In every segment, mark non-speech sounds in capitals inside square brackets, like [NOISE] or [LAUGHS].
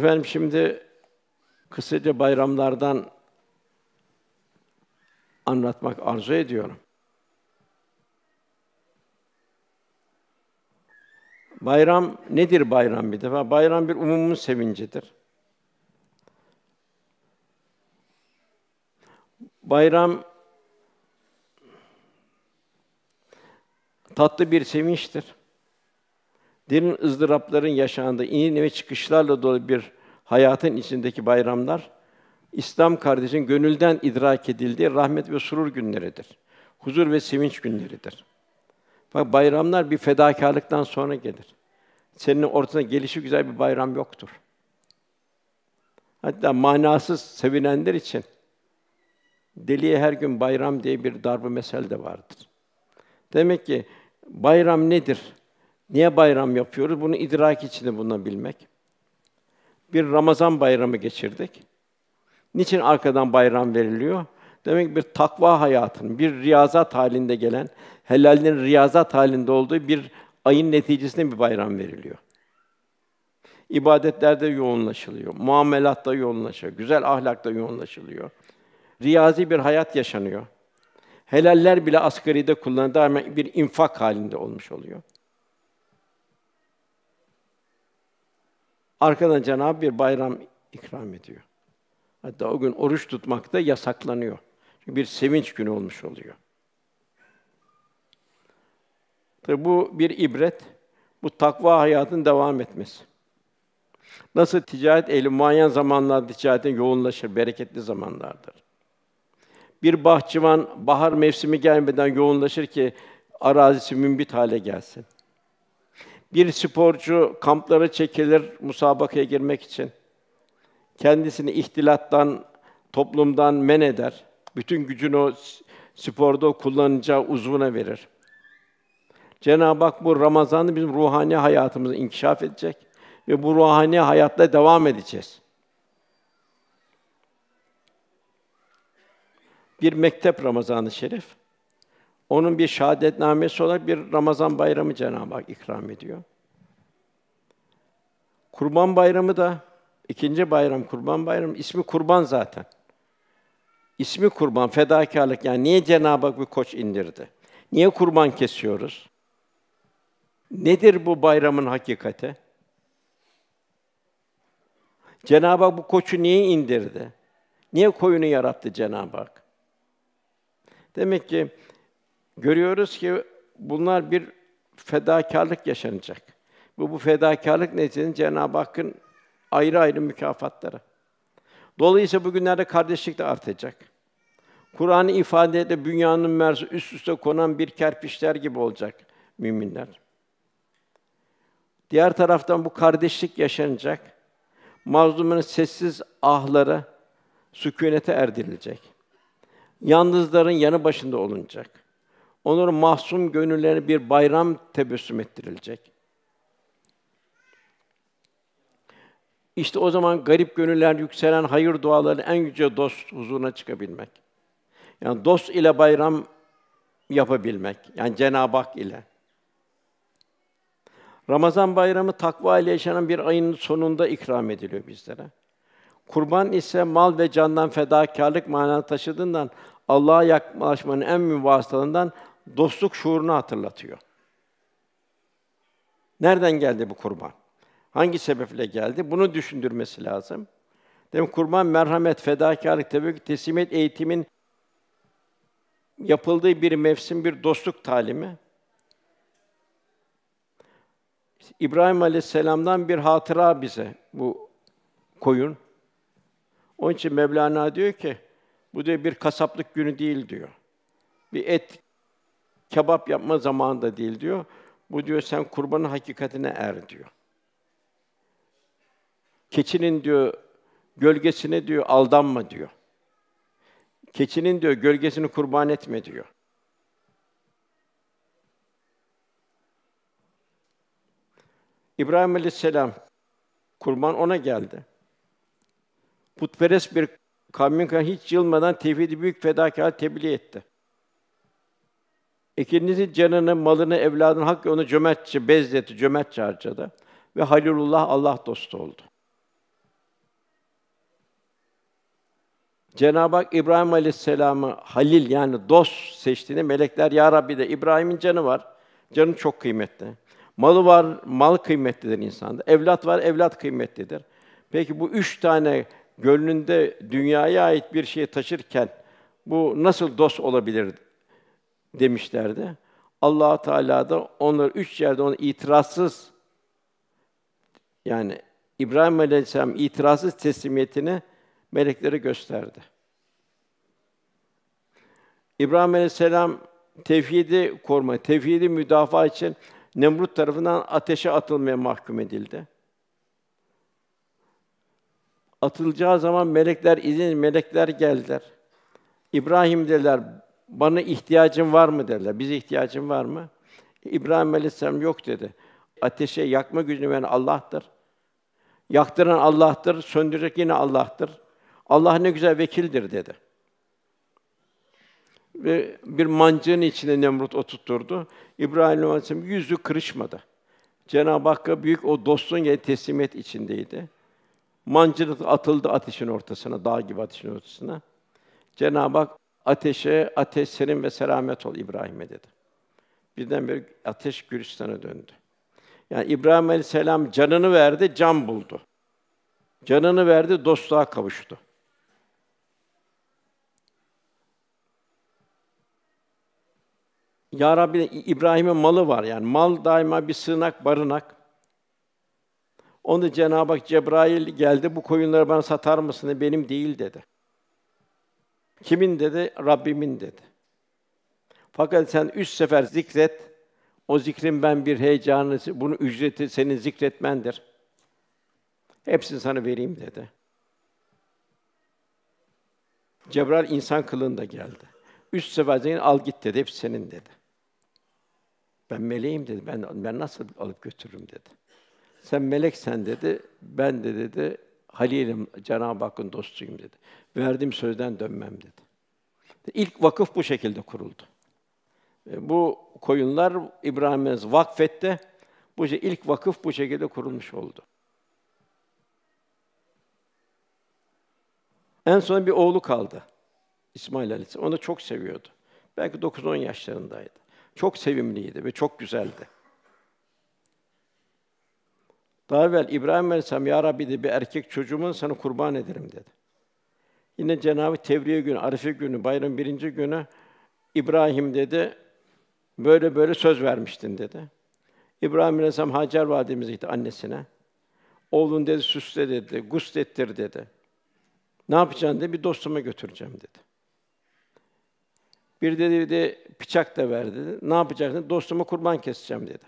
Efendim şimdi kısaca bayramlardan anlatmak arzu ediyorum. Bayram nedir bayram bir defa? Bayram bir umumun sevincidir. Bayram tatlı bir sevinçtir derin ızdırapların yaşandığı, inin ve çıkışlarla dolu bir hayatın içindeki bayramlar, İslam kardeşin gönülden idrak edildiği rahmet ve surur günleridir. Huzur ve sevinç günleridir. Bak bayramlar bir fedakarlıktan sonra gelir. Senin ortasına gelişi güzel bir bayram yoktur. Hatta manasız sevinenler için deliye her gün bayram diye bir darbu mesel de vardır. Demek ki bayram nedir? Niye bayram yapıyoruz? Bunu idrak içinde bulunabilmek. Bir Ramazan bayramı geçirdik. Niçin arkadan bayram veriliyor? Demek bir takva hayatının, bir riyazat halinde gelen, helalin riyazat halinde olduğu bir ayın neticesinde bir bayram veriliyor. İbadetlerde yoğunlaşılıyor, muamelatta yoğunlaşıyor, güzel ahlakta yoğunlaşılıyor. Riyazi bir hayat yaşanıyor. Helaller bile asgaride kullanıldığı bir infak halinde olmuş oluyor. Arkadan Cenab-ı bir bayram ikram ediyor. Hatta o gün oruç tutmak da yasaklanıyor. Çünkü bir sevinç günü olmuş oluyor. Tabi bu bir ibret. Bu takva hayatın devam etmesi. Nasıl ticaret ehli muayyen zamanlarda ticaretin yoğunlaşır, bereketli zamanlardır. Bir bahçıvan bahar mevsimi gelmeden yoğunlaşır ki arazisi mümbit hale gelsin. Bir sporcu kamplara çekilir musabakaya girmek için. Kendisini ihtilattan, toplumdan men eder. Bütün gücünü o sporda kullanacağı uzvuna verir. Cenab-ı Hak bu Ramazan'da bizim ruhani hayatımızı inkişaf edecek ve bu ruhani hayatta devam edeceğiz. Bir mektep Ramazan-ı Şerif. Onun bir şahadetnamesi olarak bir Ramazan bayramı Cenab-ı Hak ikram ediyor. Kurban Bayramı da ikinci bayram Kurban Bayramı ismi kurban zaten. İsmi kurban, fedakarlık yani niye Cenab-ı Hak bir koç indirdi? Niye kurban kesiyoruz? Nedir bu bayramın hakikati? Cenab-ı Hak bu koçu niye indirdi? Niye koyunu yarattı Cenab-ı Hak? Demek ki Görüyoruz ki bunlar bir fedakarlık yaşanacak. Bu bu fedakarlık neticesinde Cenab-ı Hakk'ın ayrı ayrı mükafatları. Dolayısıyla bugünlerde kardeşlik de artacak. Kur'an ifade dünyanın merzi üst üste konan bir kerpiçler gibi olacak müminler. Diğer taraftan bu kardeşlik yaşanacak. Mazlumun sessiz ahları sükûnete erdirilecek. Yalnızların yanı başında olunacak. Onların mahsum gönüllerine bir bayram tebessüm ettirilecek. İşte o zaman garip gönüller yükselen hayır duaları en yüce dost huzuruna çıkabilmek. Yani dost ile bayram yapabilmek. Yani Cenab-ı Hak ile. Ramazan bayramı takva ile yaşanan bir ayın sonunda ikram ediliyor bizlere. Kurban ise mal ve candan fedakarlık manasını taşıdığından Allah'a yaklaşmanın en mühim dostluk şuurunu hatırlatıyor. Nereden geldi bu kurban? Hangi sebeple geldi? Bunu düşündürmesi lazım. Demek kurban merhamet, fedakarlık, tevekkül, teslimiyet eğitimin yapıldığı bir mevsim, bir dostluk talimi. İbrahim Aleyhisselam'dan bir hatıra bize bu koyun. Onun için Mevlana diyor ki bu diyor bir kasaplık günü değil diyor. Bir et kebap yapma zamanı da değil diyor. Bu diyor sen kurbanın hakikatine er diyor. Keçinin diyor gölgesine diyor aldanma diyor. Keçinin diyor gölgesini kurban etme diyor. İbrahim Aleyhisselam kurban ona geldi. Putperest bir kavmin hiç yılmadan tevhidi büyük fedakâr tebliğ etti. İkinizin canını, malını, evladını hakkı onu cömertçe bezdetti, cömertçe harcadı ve Halilullah Allah dostu oldu. Cenab-ı Hak İbrahim Aleyhisselam'ı Halil yani dost seçtiğinde melekler ya Rabbi de İbrahim'in canı var. Canı çok kıymetli. Malı var, mal kıymetlidir insanda. Evlat var, evlat kıymetlidir. Peki bu üç tane gönlünde dünyaya ait bir şeyi taşırken bu nasıl dost olabilir demişlerdi. Allah Teala da onları üç yerde onu itirazsız yani İbrahim Aleyhisselam itirazsız teslimiyetini meleklere gösterdi. İbrahim Aleyhisselam tevhidi koruma, tevhidi müdafaa için Nemrut tarafından ateşe atılmaya mahkum edildi. Atılacağı zaman melekler izin melekler geldiler. İbrahim dediler bana ihtiyacın var mı derler? Bize ihtiyacın var mı? İbrahim Aleyhisselam yok dedi. Ateşe yakma gücünü veren Allah'tır. Yaktıran Allah'tır, söndürecek yine Allah'tır. Allah ne güzel vekildir dedi. Ve bir mancının içine Nemrut oturtturdu. İbrahim Aleyhisselam yüzü kırışmadı. Cenab-ı Hakk'a büyük o dostluğun yani teslimiyet içindeydi. Mancınık atıldı ateşin ortasına, dağ gibi ateşin ortasına. Cenab-ı Hak Ateşe, ateş serin ve selamet ol İbrahim'e dedi. Birden Birdenbire ateş Gülistan'a döndü. Yani İbrahim Aleyhisselam canını verdi, can buldu. Canını verdi, dostluğa kavuştu. Ya Rabbi İbrahim'in malı var yani mal daima bir sığınak, barınak. Onu Cenab-ı Hak Cebrail geldi. Bu koyunları bana satar mısın? Benim değil dedi. Kimin dedi? Rabbimin dedi. Fakat sen üç sefer zikret, o zikrin ben bir heyecanı, bunu ücreti senin zikretmendir. Hepsini sana vereyim dedi. Cebrail insan kılığında geldi. Üç sefer zikrin al git dedi, hepsi senin dedi. Ben meleğim dedi, ben, ben nasıl alıp götürürüm dedi. Sen meleksen dedi, ben de dedi, Halil'im, Cenab-ı Hakk'ın dostuyum dedi verdiğim sözden dönmem dedi. İlk vakıf bu şekilde kuruldu. E, bu koyunlar İbrahim'e vakfette, Bu ilk vakıf bu şekilde kurulmuş oldu. En son bir oğlu kaldı. İsmail Aleyhisselam. Onu çok seviyordu. Belki 9-10 yaşlarındaydı. Çok sevimliydi ve çok güzeldi. Daha evvel İbrahim Aleyhisselam, Ya Rabbi de bir erkek çocuğumun sana kurban ederim dedi. Yine Cenab-ı Tevriye günü, Arife günü, bayram birinci günü İbrahim dedi, böyle böyle söz vermiştin dedi. İbrahim Aleyhisselam Hacer validemize gitti annesine. Oğlun dedi süsle dedi, guslettir dedi. Ne yapacaksın dedi, bir dostuma götüreceğim dedi. Bir dedi, bir de bıçak da verdi. Dedi. Ne yapacaksın? Dostuma kurban keseceğim dedi.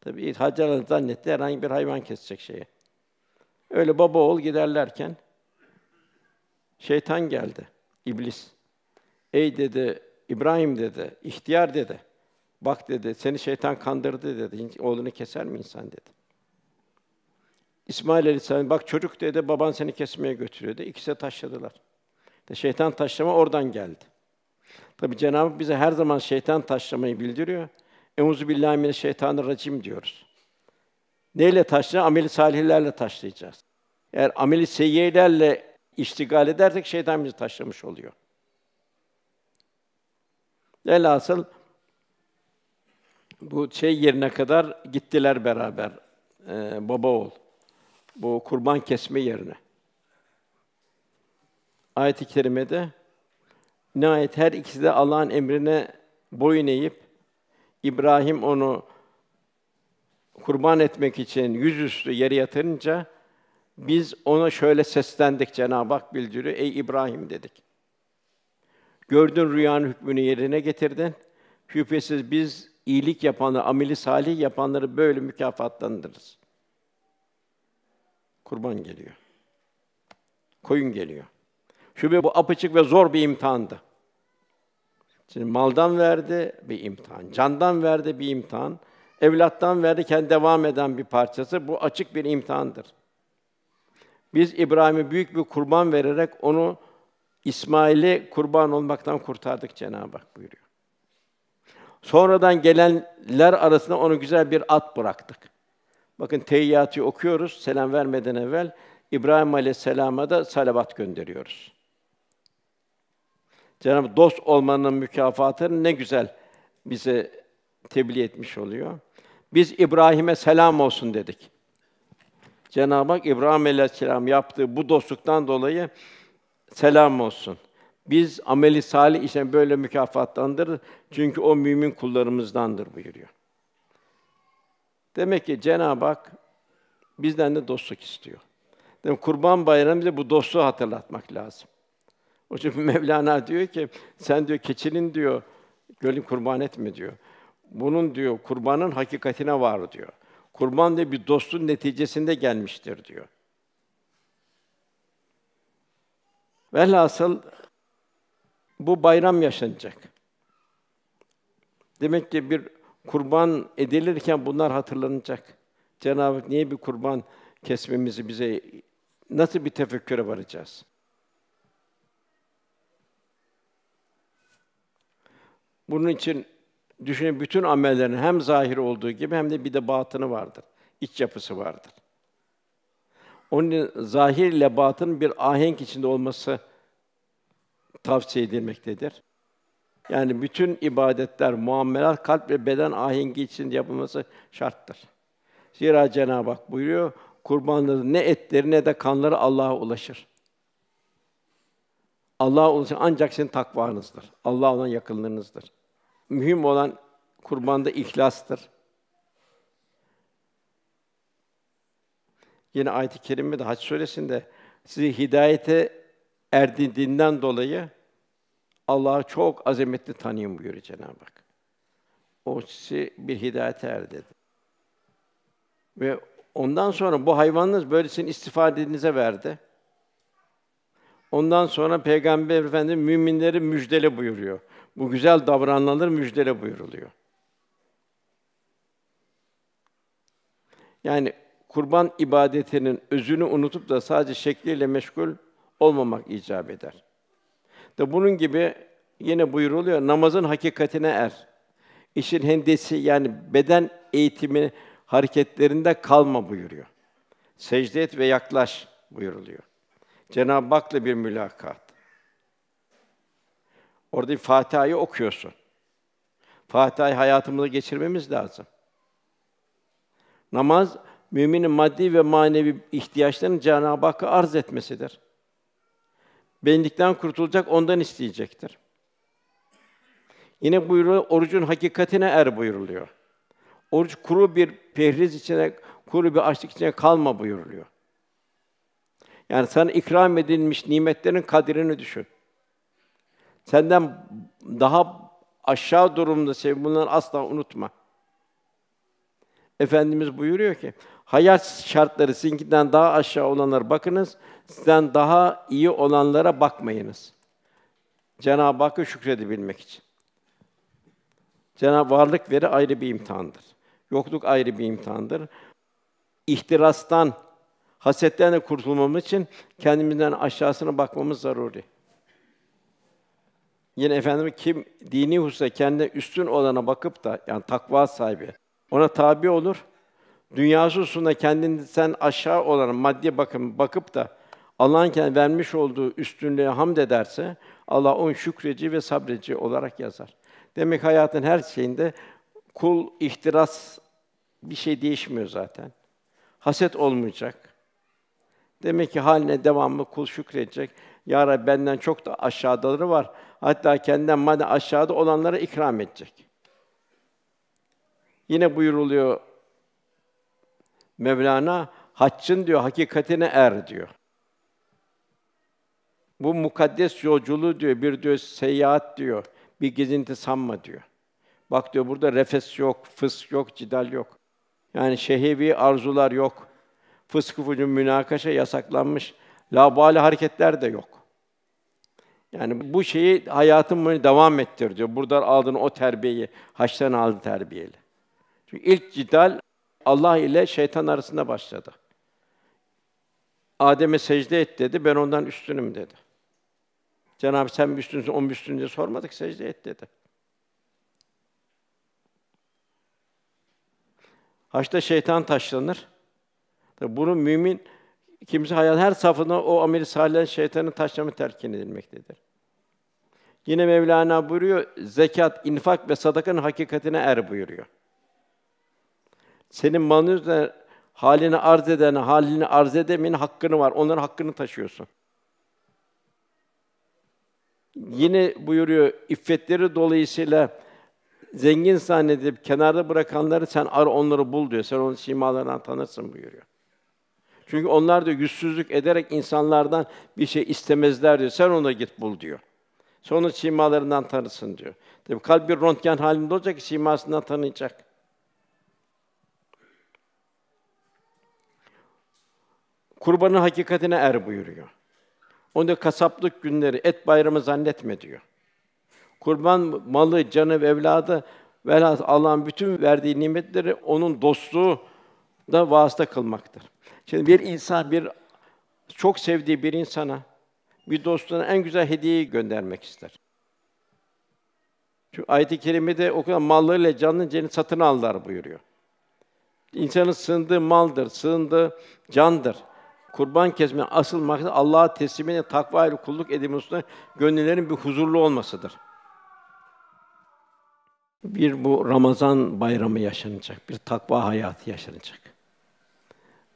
Tabii Hacer Hanım zannetti herhangi bir hayvan kesecek şeyi. Öyle baba oğul giderlerken Şeytan geldi, iblis. Ey dedi, İbrahim dedi, ihtiyar dedi. Bak dedi, seni şeytan kandırdı dedi. Oğlunu keser mi insan dedi. İsmail Aleyhisselam bak çocuk dedi, baban seni kesmeye götürüyordu. İkisi de taşladılar. De şeytan taşlama oradan geldi. Tabi Cenab-ı Hak bize her zaman şeytan taşlamayı bildiriyor. Euzu billahi şeytanı racim diyoruz. Neyle taşlayacağız? Ameli salihlerle taşlayacağız. Eğer ameli seyyilerle iştigal edersek şeytan bizi taşlamış oluyor. Velhasıl bu şey yerine kadar gittiler beraber ee, baba oğul. Bu kurban kesme yerine. Ayet-i kerimede nihayet her ikisi de Allah'ın emrine boyun eğip İbrahim onu kurban etmek için yüzüstü yere yatırınca biz ona şöyle seslendik Cenab-ı Hak bildiriyor. Ey İbrahim dedik. Gördün rüyanın hükmünü yerine getirdin. Şüphesiz biz iyilik yapanları, ameli salih yapanları böyle mükafatlandırırız. Kurban geliyor. Koyun geliyor. Şüphe bu apaçık ve zor bir imtihandı. Şimdi maldan verdi bir imtihan, candan verdi bir imtihan, evlattan verdi kendi devam eden bir parçası. Bu açık bir imtihandır. Biz İbrahim'e büyük bir kurban vererek onu İsmail'i kurban olmaktan kurtardık Cenab-ı Hak buyuruyor. Sonradan gelenler arasında onu güzel bir at bıraktık. Bakın teyyatı okuyoruz selam vermeden evvel İbrahim Aleyhisselam'a da salavat gönderiyoruz. Cenab-ı dost olmanın mükafatını ne güzel bize tebliğ etmiş oluyor. Biz İbrahim'e selam olsun dedik. Cenab-ı Hak İbrahim Aleyhisselam yaptığı bu dostluktan dolayı selam olsun. Biz ameli salih işe böyle mükafatlandırır. Çünkü o mümin kullarımızdandır buyuruyor. Demek ki Cenab-ı Hak bizden de dostluk istiyor. Demek Kurban Bayramı bize bu dostluğu hatırlatmak lazım. O için [LAUGHS] Mevlana diyor ki sen diyor keçinin diyor gölün kurban etme diyor. Bunun diyor kurbanın hakikatine var diyor. Kurban diye bir dostun neticesinde gelmiştir diyor. Velhasıl bu bayram yaşanacak. Demek ki bir kurban edilirken bunlar hatırlanacak. Cenab-ı Hak niye bir kurban kesmemizi bize nasıl bir tefekküre varacağız? Bunun için düşünün bütün amellerin hem zahir olduğu gibi hem de bir de batını vardır. iç yapısı vardır. Onun zahir ile batın bir ahenk içinde olması tavsiye edilmektedir. Yani bütün ibadetler, muamelat kalp ve beden ahengi içinde yapılması şarttır. Zira Cenab-ı Hak buyuruyor, kurbanların ne etleri ne de kanları Allah'a ulaşır. Allah'a ulaşan ancak sizin takvanızdır. Allah'a olan yakınlığınızdır. Mühim olan kurbanda ihlastır. Yine ayet-i kerimede Hac suresinde sizi hidayete erdirdiğinden dolayı Allah'ı çok azametli tanıyın buyuruyor Cenab-ı Hak. O sizi bir hidayete erdi. Ve ondan sonra bu hayvanınız böylesini istifadenize verdi. Ondan sonra Peygamber Efendimiz müminleri müjdele buyuruyor. Bu güzel davrananlar müjdele buyuruluyor. Yani kurban ibadetinin özünü unutup da sadece şekliyle meşgul olmamak icap eder. De bunun gibi yine buyuruluyor namazın hakikatine er. İşin hendesi yani beden eğitimi hareketlerinde kalma buyuruyor. Secde et ve yaklaş buyuruluyor. Cenab-ı Hak'la bir mülakat. Orada Fatiha'yı okuyorsun. Fatiha'yı hayatımıza geçirmemiz lazım. Namaz, müminin maddi ve manevi ihtiyaçlarını Cenab-ı Hakk'a arz etmesidir. Bendikten kurtulacak, ondan isteyecektir. Yine buyuruyor, orucun hakikatine er buyuruluyor. Oruç kuru bir pehriz içine, kuru bir açlık içine kalma buyuruluyor. Yani sana ikram edilmiş nimetlerin kadirini düşün. Senden daha aşağı durumda sev bunları asla unutma. Efendimiz buyuruyor ki, hayat şartları sizinkinden daha aşağı olanlara bakınız, sizden daha iyi olanlara bakmayınız. Cenab-ı Hakk'a şükredebilmek için. Cenab-ı varlık veri ayrı bir imtihandır. Yokluk ayrı bir imtihandır. İhtirastan, hasetten de kurtulmamız için kendimizden aşağısına bakmamız zaruri. Yine efendim kim dini hususta kendine üstün olana bakıp da yani takva sahibi ona tabi olur. Dünyası hususunda kendinden aşağı olan maddi bakım bakıp da Allah'ın kendine vermiş olduğu üstünlüğe hamd ederse Allah onu şükreci ve sabreci olarak yazar. Demek hayatın her şeyinde kul ihtiras bir şey değişmiyor zaten. Haset olmayacak. Demek ki haline devamlı kul şükredecek. Ya Rabbi benden çok da aşağıdaları var Hatta kendinden madde aşağıda olanlara ikram edecek. Yine buyuruluyor Mevlana haccın diyor hakikatine er diyor. Bu mukaddes yolculuğu diyor bir diyor seyahat diyor. Bir gezinti sanma diyor. Bak diyor burada refes yok, fıs yok, cidal yok. Yani şehevi arzular yok. Fıskı fucun münakaşa yasaklanmış. Labali hareketler de yok. Yani bu şeyi hayatın hayatımı devam ettir diyor. Buradan aldın o terbiyeyi, haçtan aldığın terbiyeli. Çünkü ilk cidal Allah ile şeytan arasında başladı. Adem'e secde et dedi, ben ondan üstünüm dedi. Cenab-ı sen mi üstünsün, on mu üstün diye sormadık, secde et dedi. Haçta şeytan taşlanır. Bunu mümin Kimse hayat her safında o amel salihlerin şeytanın taşlamı terkin edilmektedir. Yine Mevlana buyuruyor, zekat, infak ve sadakanın hakikatine er buyuruyor. Senin malın halini arz eden, halini arz edemeyin hakkını var. Onların hakkını taşıyorsun. Yine buyuruyor, iffetleri dolayısıyla zengin zannedip kenarda bırakanları sen ar onları bul diyor. Sen onun simalarından tanırsın buyuruyor. Çünkü onlar da güçsüzlük ederek insanlardan bir şey istemezler diyor. Sen ona git bul diyor. Sonra simalarından tanısın diyor. Tabi kalp bir röntgen halinde olacak ki simasından tanıyacak. Kurbanın hakikatine er buyuruyor. Onu da kasaplık günleri, et bayramı zannetme diyor. Kurban malı, canı, ve evladı velhas Allah'ın bütün verdiği nimetleri onun dostluğu da vasıta kılmaktır. Şimdi bir insan bir çok sevdiği bir insana bir dostuna en güzel hediyeyi göndermek ister. Çünkü ayet-i kerimede o kadar mallarıyla canını cennet satın aldılar buyuruyor. İnsanın sığındığı maldır, sığındığı candır. Kurban kesme asıl maksat Allah'a teslimine takva ile kulluk edilmesine gönüllerin bir huzurlu olmasıdır. Bir bu Ramazan bayramı yaşanacak, bir takva hayatı yaşanacak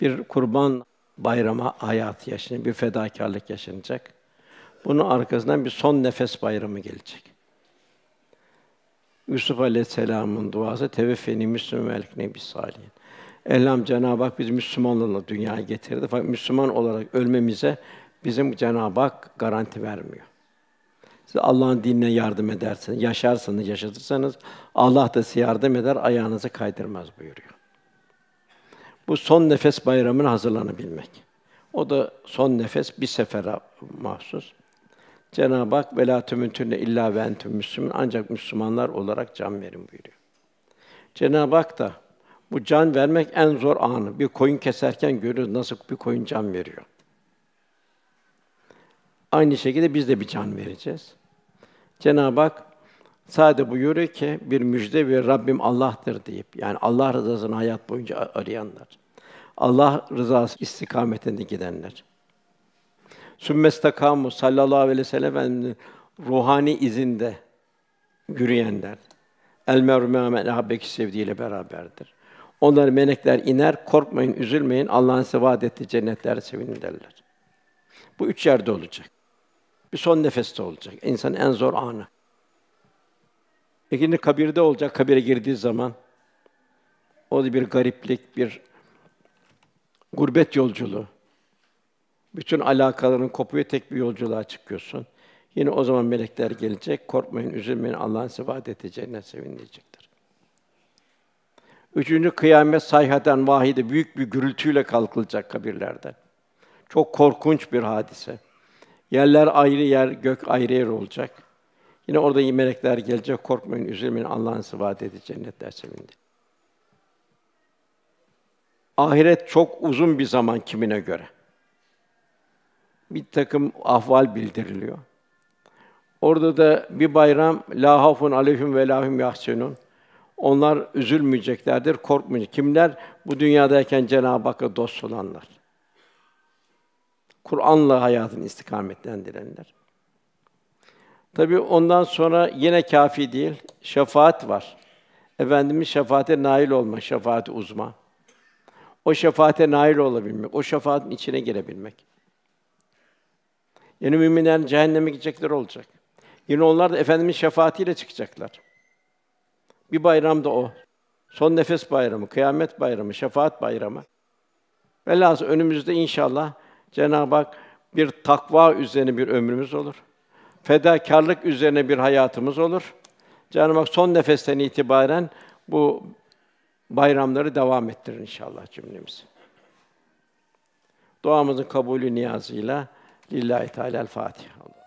bir kurban bayrama hayat yaşanacak, bir fedakarlık yaşanacak. Bunun arkasından bir son nefes bayramı gelecek. Yusuf Aleyhisselam'ın duası teveffeni Müslüman melek nebi salihin. Elham Cenab-ı Hak bizi Müslümanlarla dünyaya getirdi. Fakat Müslüman olarak ölmemize bizim Cenab-ı Hak garanti vermiyor. Siz Allah'ın dinine yardım edersiniz, yaşarsanız, yaşatırsanız Allah da size yardım eder, ayağınızı kaydırmaz buyuruyor. Bu son nefes bayramına hazırlanabilmek. O da son nefes bir sefere mahsus. Cenab-ı Hak velâ tümüntünne illa ve entüm müslümün ancak Müslümanlar olarak can verin buyuruyor. Cenab-ı Hak da bu can vermek en zor anı. Bir koyun keserken görüyoruz nasıl bir koyun can veriyor. Aynı şekilde biz de bir can vereceğiz. Cenab-ı Hak Sade buyuruyor ki bir müjde ve Rabbim Allah'tır deyip yani Allah rızasını hayat boyunca arayanlar. Allah rızası istikametinde gidenler. Sümmestakamu sallallahu aleyhi ve sellem ruhani izinde yürüyenler. El merhumen ahabeki sevdiğiyle beraberdir. Onlar melekler iner, korkmayın, üzülmeyin, Allah'ın size vaad ettiği cennetlere sevinin derler. Bu üç yerde olacak. Bir son nefeste olacak. İnsanın en zor anı. E İkinci kabirde olacak, kabire girdiği zaman. O da bir gariplik, bir gurbet yolculuğu. Bütün alakaların kopuyor, tek bir yolculuğa çıkıyorsun. Yine o zaman melekler gelecek. Korkmayın, üzülmeyin. Allah'ın size vaat edeceğine sevinilecektir. Üçüncü kıyamet sayhaten vahide büyük bir gürültüyle kalkılacak kabirlerden. Çok korkunç bir hadise. Yerler ayrı yer, gök ayrı yer olacak. Yine orada iyi melekler gelecek, korkmayın, üzülmeyin, Allah'ın size vaat ettiği cennetler sevindi. Ahiret çok uzun bir zaman kimine göre. Bir takım ahval bildiriliyor. Orada da bir bayram la hafun aleyhim ve lahum yahsunun. Onlar üzülmeyeceklerdir, korkmayacak. Kimler? Bu dünyadayken Cenab-ı Hakk'a dost olanlar. Kur'an'la hayatını istikametlendirenler. Tabi ondan sonra yine kafi değil, şefaat var. Efendimiz şefaate nail olma, şefaat uzma. O şefaate nail olabilmek, o şefaatin içine girebilmek. Yani müminler cehenneme gidecekler olacak. Yine onlar da Efendimiz şefaatiyle çıkacaklar. Bir bayram da o. Son nefes bayramı, kıyamet bayramı, şefaat bayramı. Velhâsıl önümüzde inşallah Cenab-ı Hak bir takva üzerine bir ömrümüz olur fedakarlık üzerine bir hayatımız olur. Cenab-ı Hak son nefesten itibaren bu bayramları devam ettirir inşallah cümlemiz. Duamızın kabulü niyazıyla lillahi teala el Fatiha.